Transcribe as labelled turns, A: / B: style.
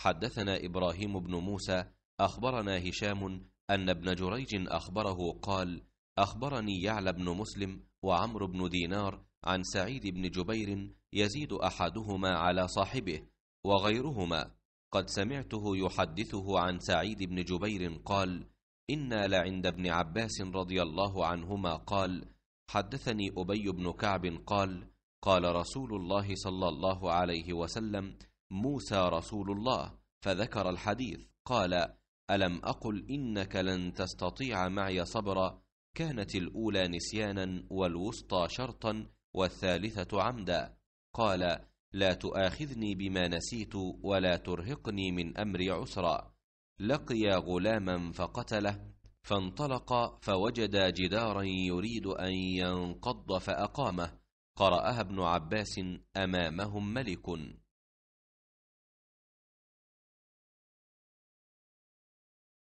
A: حدثنا إبراهيم بن موسى أخبرنا هشام أن ابن جريج أخبره قال أخبرني يعلى بن مسلم وعمر بن دينار عن سعيد بن جبير يزيد أحدهما على صاحبه وغيرهما قد سمعته يحدثه عن سعيد بن جبير قال إنا لعند ابن عباس رضي الله عنهما قال حدثني أبي بن كعب قال قال رسول الله صلى الله عليه وسلم موسى رسول الله فذكر الحديث قال الم اقل انك لن تستطيع معي صبرا كانت الاولى نسيانا والوسطى شرطا والثالثه عمدا قال لا تؤاخذني بما نسيت ولا ترهقني من امري عسرا لقي غلاما فقتله فانطلق فوجد جدارا يريد ان ينقض فاقامه قراها ابن عباس امامهم
B: ملك